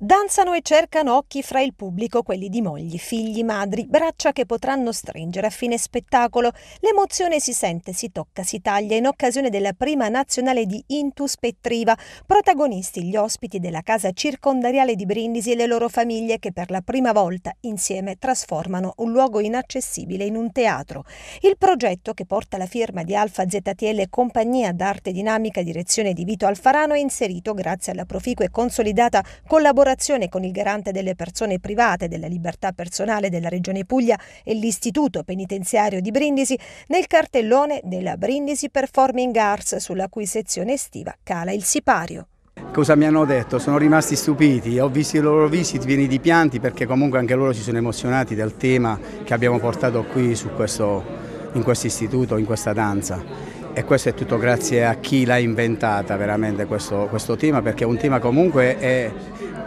Danzano e cercano occhi fra il pubblico quelli di mogli, figli, madri, braccia che potranno stringere a fine spettacolo. L'emozione si sente, si tocca, si taglia in occasione della prima nazionale di Intus Petriva. Protagonisti gli ospiti della casa circondariale di Brindisi e le loro famiglie che per la prima volta insieme trasformano un luogo inaccessibile in un teatro. Il progetto che porta la firma di Alfa ZTL compagnia d'arte dinamica direzione di Vito Alfarano è inserito grazie alla proficua e consolidata collaborazione collaborazione con il garante delle persone private della libertà personale della Regione Puglia e l'Istituto Penitenziario di Brindisi nel cartellone della Brindisi Performing Arts sulla cui sezione estiva cala il sipario. Cosa mi hanno detto? Sono rimasti stupiti, ho visto i loro visiti pieni di pianti perché comunque anche loro si sono emozionati dal tema che abbiamo portato qui questo, in questo istituto, in questa danza e questo è tutto grazie a chi l'ha inventata veramente questo, questo tema perché un tema comunque è,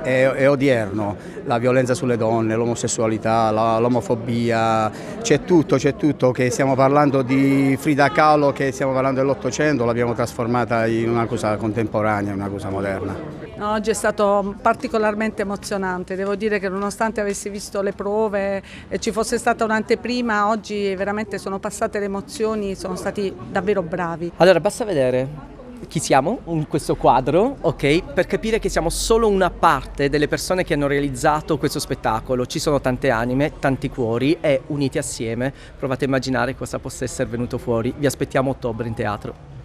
è, è odierno, la violenza sulle donne, l'omosessualità, l'omofobia, c'è tutto, c'è tutto che stiamo parlando di Frida Kahlo che stiamo parlando dell'Ottocento, l'abbiamo trasformata in una cosa contemporanea, una cosa moderna. Oggi è stato particolarmente emozionante, devo dire che nonostante avessi visto le prove e ci fosse stata un'anteprima, oggi veramente sono passate le emozioni, sono stati davvero bravi bravi. Allora, basta vedere chi siamo in questo quadro, ok? Per capire che siamo solo una parte delle persone che hanno realizzato questo spettacolo. Ci sono tante anime, tanti cuori e uniti assieme provate a immaginare cosa possa essere venuto fuori. Vi aspettiamo ottobre in teatro.